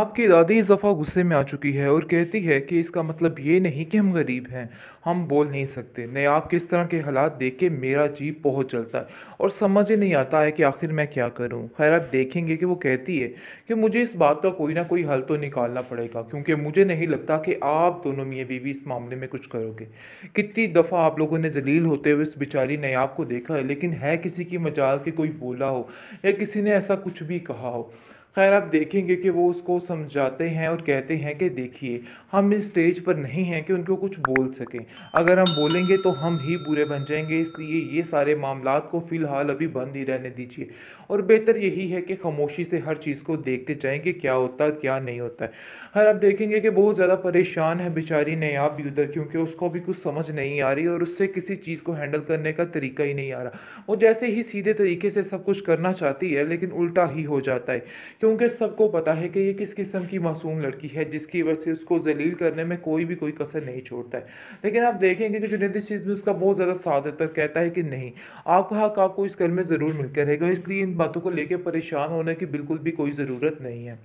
आपकी दादी इस दफ़ा गुस्से में आ चुकी है और कहती है कि इसका मतलब ये नहीं कि हम गरीब हैं हम बोल नहीं सकते नहीं के इस तरह के हालात देख के मेरा जी बहुत चलता है और समझ ही नहीं आता है कि आखिर मैं क्या करूं खैर आप देखेंगे कि वो कहती है कि मुझे इस बात का कोई ना कोई हल तो निकालना पड़ेगा क्योंकि मुझे नहीं लगता कि आप दोनों मियाँ बीवी इस मामले में कुछ करोगे कितनी दफ़ा आप लोगों ने जलील होते हुए इस बेचारी नयाब को देखा है लेकिन है किसी की मजाल के कोई बोला हो या किसी ने ऐसा कुछ भी कहा हो खैर आप देखेंगे कि वो उसको समझाते हैं और कहते हैं कि देखिए हम इस स्टेज पर नहीं हैं कि उनको कुछ बोल सकें अगर हम बोलेंगे तो हम ही बुरे बन जाएंगे इसलिए ये सारे मामला को फ़िलहाल अभी बंद ही रहने दीजिए और बेहतर यही है कि खामोशी से हर चीज़ को देखते जाएँ कि क्या होता है क्या नहीं होता है खैर आप देखेंगे कि बहुत ज़्यादा परेशान है बेचारी आप भी उधर क्योंकि उसको अभी कुछ समझ नहीं आ रही और उससे किसी चीज़ को हैंडल करने का तरीका ही नहीं आ रहा वो जैसे ही सीधे तरीके से सब कुछ करना चाहती है लेकिन उल्टा ही हो जाता है क्योंकि सबको पता है कि ये किस किस्म की मासूम लड़की है जिसकी वजह से उसको जलील करने में कोई भी कोई कसर नहीं छोड़ता है लेकिन आप देखेंगे कि जुनेद इस चीज़ में उसका बहुत ज़्यादा साथ देता कहता है कि नहीं आपका हक आपको इस घर में ज़रूर मिलकर रहेगा इसलिए इन बातों को लेकर परेशान होने की बिल्कुल भी कोई ज़रूरत नहीं है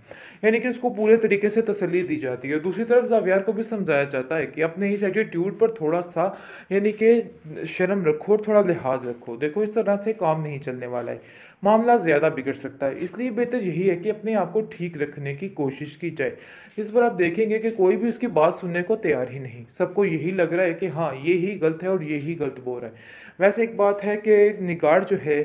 यानी कि उसको पूरे तरीके से तसली दी जाती है दूसरी तरफ जावियार को भी समझाया जाता है कि अपने इस एटीट्यूड पर थोड़ा सा यानी कि शर्म रखो और थोड़ा लिहाज रखो देखो इस तरह से काम नहीं चलने वाला है मामला ज़्यादा बिगड़ सकता है इसलिए बेहतर यही है कि अपने आप को ठीक रखने की कोशिश की जाए इस पर आप देखेंगे कि कोई भी उसकी बात सुनने को तैयार ही नहीं सबको यही लग रहा है कि हाँ ये ही गलत है और ये ही गलत बोल रहा है वैसे एक बात है कि निगार जो है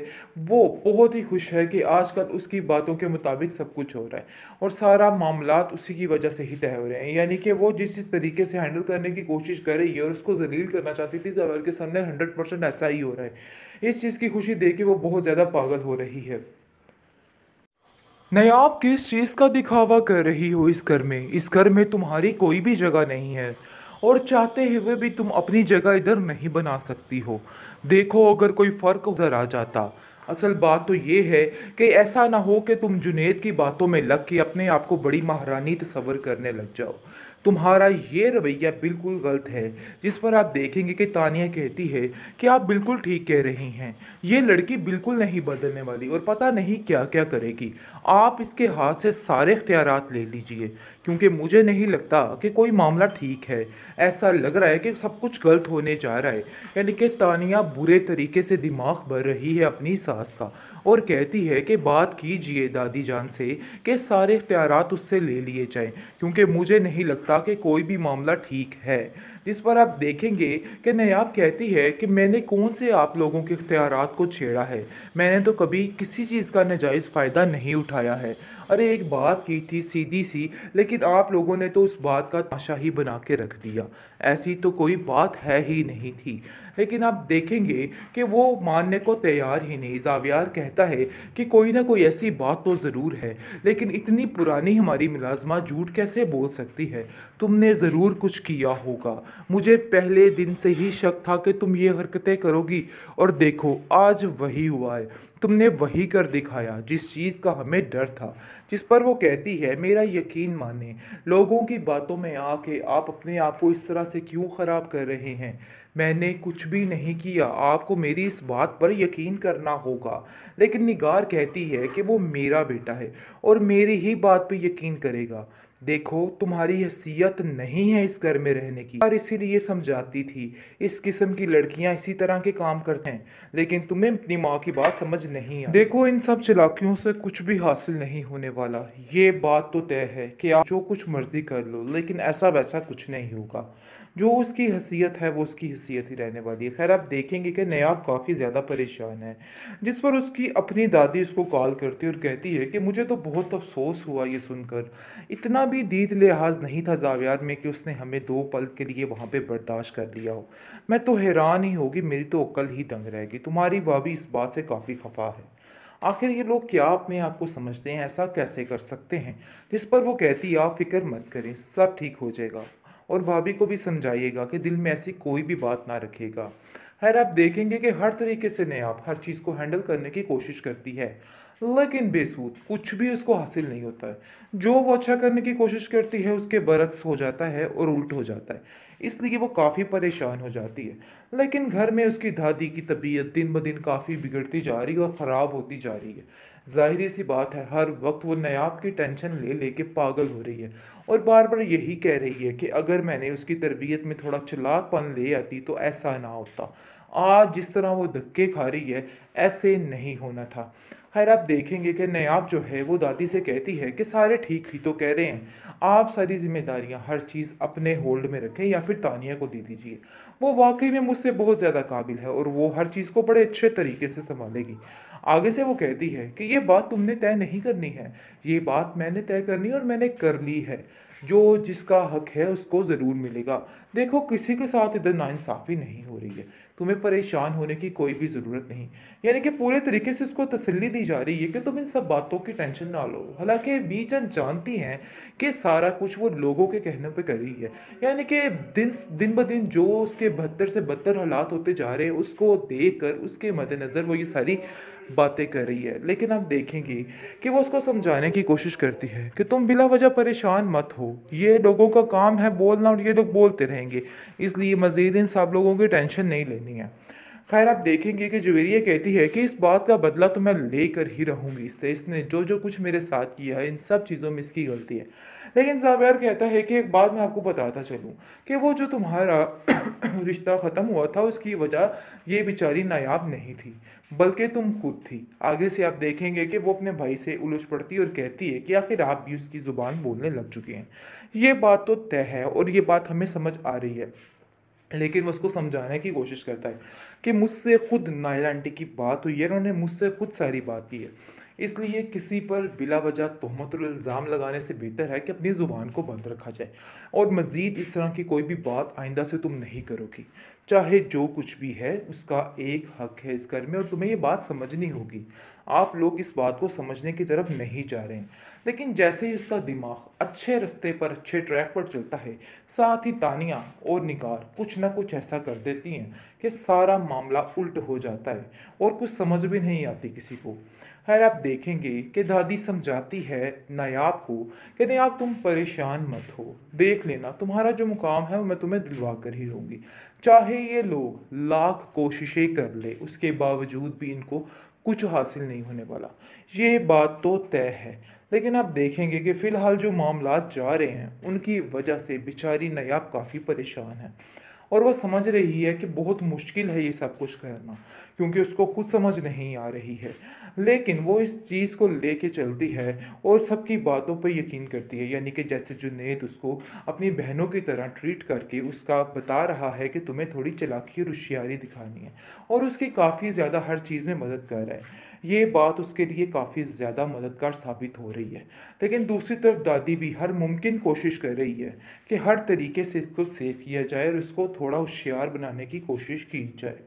वो बहुत ही खुश है कि आजकल उसकी बातों के मुताबिक सब कुछ हो रहा है और सारा मामला उसी की वजह से ही तय हो रहे हैं यानी कि वो जिस जिस तरीके से हैंडल करने की कोशिश कर रही है और उसको जलील करना चाहती थी जबर के सामने हंड्रेड परसेंट ऐसा ही हो रहा है इस चीज़ की खुशी देख के वो बहुत ज़्यादा पागल हो रही है नयाब किस चीज़ का दिखावा कर रही हो इस घर में इस घर में तुम्हारी कोई भी जगह नहीं है और चाहते हुए भी तुम अपनी जगह इधर नहीं बना सकती हो देखो अगर कोई फ़र्क उधर आ जाता असल बात तो ये है कि ऐसा ना हो कि तुम जुनेद की बातों में लग के अपने आप को बड़ी महारानी तस्वर करने लग जाओ तुम्हारा ये रवैया बिल्कुल गलत है जिस पर आप देखेंगे कि तानिया कहती है कि आप बिल्कुल ठीक कह रही हैं ये लड़की बिल्कुल नहीं बदलने वाली और पता नहीं क्या क्या करेगी आप इसके हाथ से सारे इख्तियार ले लीजिए क्योंकि मुझे नहीं लगता कि कोई मामला ठीक है ऐसा लग रहा है कि सब कुछ गलत होने जा रहा है यानी कि तानिया बुरे तरीके से दिमाग भर रही है अपनी सास का और कहती है कि बात कीजिए दादी जान से कि सारे इख्तियारत उससे ले लिए जाएं क्योंकि मुझे नहीं लगता कि कोई भी मामला ठीक है जिस पर आप देखेंगे कि नयाब कहती है कि मैंने कौन से आप लोगों के इख्तियार को छेड़ा है मैंने तो कभी किसी चीज़ का नजायज़ फ़ायदा नहीं उठाया है अरे एक बात की थी सीधी सी लेकिन आप लोगों ने तो उस बात का ताशा ही बना के रख दिया ऐसी तो कोई बात है ही नहीं थी लेकिन आप देखेंगे कि वो मानने को तैयार ही नहीं जावियार कहता है कि कोई ना कोई ऐसी बात तो ज़रूर है लेकिन इतनी पुरानी हमारी मुलाजमा झूठ कैसे बोल सकती है तुमने ज़रूर कुछ किया होगा मुझे पहले दिन से ही शक था कि तुम ये हरकतें करोगी और देखो आज वही हुआ है तुमने वही कर दिखाया जिस चीज़ का हमें डर था जिस पर वो कहती है मेरा यकीन माने लोगों की बातों में आके आप अपने आप को इस तरह से क्यों ख़राब कर रहे हैं मैंने कुछ भी नहीं किया आपको मेरी इस बात पर यकीन करना होगा लेकिन निगार कहती है कि वो मेरा बेटा है और मेरी ही बात पर यकीन करेगा देखो तुम्हारी हैसियत नहीं है इस घर में रहने की और इसीलिए समझाती थी इस किस्म की लड़कियां इसी तरह के काम करते हैं लेकिन तुम्हें अपनी माँ की बात समझ नहीं आ देखो इन सब चलाकियों से कुछ भी हासिल नहीं होने वाला ये बात तो तय है कि आप जो कुछ मर्जी कर लो लेकिन ऐसा वैसा कुछ नहीं होगा जो उसकी हैसियत है वो उसकी हैसियत ही रहने वाली है खैर आप देखेंगे कि नयाब काफ़ी ज़्यादा परेशान है जिस पर उसकी अपनी दादी उसको कॉल करती है और कहती है कि मुझे तो बहुत अफसोस हुआ ये सुनकर इतना भी दीद लिहाज नहीं था जावियात में कि उसने हमें दो पल के लिए वहाँ पे बर्दाश्त कर लिया हो मैं तो हैरान ही होगी मेरी तो अक्ल ही दंग रहेगी तुम्हारी भाभी इस बात से काफ़ी खफा है आखिर ये लोग क्या अपने आप को समझते हैं ऐसा कैसे कर सकते हैं जिस पर वो कहती आप फिक्र मत करें सब ठीक हो जाएगा और भाभी को भी समझाइएगा कि दिल में ऐसी कोई भी बात ना रखेगा खैर आप देखेंगे कि हर तरीके से नयाब हर चीज़ को हैंडल करने की कोशिश करती है लेकिन बेसूद कुछ भी उसको हासिल नहीं होता है जो वो अच्छा करने की कोशिश करती है उसके बरक्स हो जाता है और उल्ट हो जाता है इसलिए वो काफ़ी परेशान हो जाती है लेकिन घर में उसकी दादी की तबीयत दिन ब दिन काफ़ी बिगड़ती जा रही है और ख़राब होती जा रही है जाहिर सी बात है हर वक्त वो नयाब की टेंशन ले लेके पागल हो रही है और बार बार यही कह रही है कि अगर मैंने उसकी तरबियत में थोड़ा चलाकपन ले आती तो ऐसा ना होता आज जिस तरह वो धक्के खा रही है ऐसे नहीं होना था खैर आप देखेंगे कि नयाब जो है वो दादी से कहती है कि सारे ठीक ही तो कह रहे हैं आप सारी जिम्मेदारियाँ हर चीज़ अपने होल्ड में रखें या फिर तानिया को दे दीजिए वो वाकई में मुझसे बहुत ज़्यादा काबिल है और वो हर चीज़ को बड़े अच्छे तरीके से संभालेगी आगे से वो कहती है कि ये बात तुमने तय नहीं करनी है ये बात मैंने तय करनी और मैंने कर ली है जो जिसका हक है उसको ज़रूर मिलेगा देखो किसी के साथ इधर नाइंसाफ़ी नहीं हो रही है तुम्हें परेशान होने की कोई भी ज़रूरत नहीं यानी कि पूरे तरीके से उसको तसल्ली दी जा रही है कि तुम इन सब बातों की टेंशन ना लो हालांकि जन जानती हैं कि सारा कुछ वो लोगों के कहने पर कर रही है यानी कि दिन दिन ब दिन जो उसके बदतर से बदतर हालात होते जा रहे हैं उसको देख कर उसके मद्देनज़र वो ये सारी बातें कर रही है लेकिन आप देखेंगी कि वो उसको समझाने की कोशिश करती है कि तुम बिला वजह परेशान मत हो ये लोगों का काम है बोलना और ये लोग बोलते रहेंगे इसलिए मज़ीद इन सब लोगों की टेंशन नहीं लेनी लेनी है खैर आप देखेंगे कि जवेरिया कहती है कि इस बात का बदला तो मैं लेकर ही रहूँगी इससे इसने जो जो कुछ मेरे साथ किया है इन सब चीज़ों में इसकी गलती है लेकिन जावेर कहता है कि एक बात मैं आपको बताता चलूँ कि वो जो तुम्हारा रिश्ता ख़त्म हुआ था उसकी वजह ये बेचारी नायाब नहीं थी बल्कि तुम खुद थी आगे से आप देखेंगे कि वो अपने भाई से उलझ पड़ती और कहती है कि आखिर आप भी उसकी ज़ुबान बोलने लग चुके हैं ये बात तो तय है और ये बात हमें समझ आ रही है लेकिन उसको समझाने की कोशिश करता है कि मुझसे खुद आंटी की बात हुई है उन्होंने मुझसे खुद सारी बात की है इसलिए किसी पर बिला वजह इल्ज़ाम लगाने से बेहतर है कि अपनी ज़ुबान को बंद रखा जाए और मज़ीद इस तरह की कोई भी बात आइंदा से तुम नहीं करोगी चाहे जो कुछ भी है उसका एक हक है इस घर में और तुम्हें ये बात समझनी होगी आप लोग इस बात को समझने की तरफ नहीं जा रहे हैं लेकिन जैसे ही उसका दिमाग अच्छे रस्ते पर अच्छे ट्रैक पर चलता है साथ ही तानिया और निकार कुछ ना कुछ ऐसा कर देती हैं कि सारा मामला उल्ट हो जाता है और कुछ समझ भी नहीं आती किसी को खैर आप देखेंगे कि दादी समझाती है नायाब को कि नायाब तुम परेशान मत हो देख लेना तुम्हारा जो मुकाम है वो मैं तुम्हें दिलवा कर ही रहूँगी चाहे ये लोग लाख कोशिशें कर ले उसके बावजूद भी इनको कुछ हासिल नहीं होने वाला ये बात तो तय है लेकिन आप देखेंगे कि फ़िलहाल जो मामला जा रहे हैं उनकी वजह से बेचारी नयाब काफ़ी परेशान है और वो समझ रही है कि बहुत मुश्किल है ये सब कुछ करना क्योंकि उसको खुद समझ नहीं आ रही है लेकिन वो इस चीज़ को लेके चलती है और सबकी बातों पर यकीन करती है यानी कि जैसे जुनेद उसको अपनी बहनों की तरह ट्रीट करके उसका बता रहा है कि तुम्हें थोड़ी चलाकी और होशियारी दिखानी है और उसकी काफ़ी ज़्यादा हर चीज़ में मदद कर रहा है ये बात उसके लिए काफ़ी ज़्यादा मददगार साबित हो रही है लेकिन दूसरी तरफ दादी भी हर मुमकिन कोशिश कर रही है कि हर तरीके से इसको सेफ किया जाए और इसको थोड़ा होशियार बनाने की कोशिश की जाए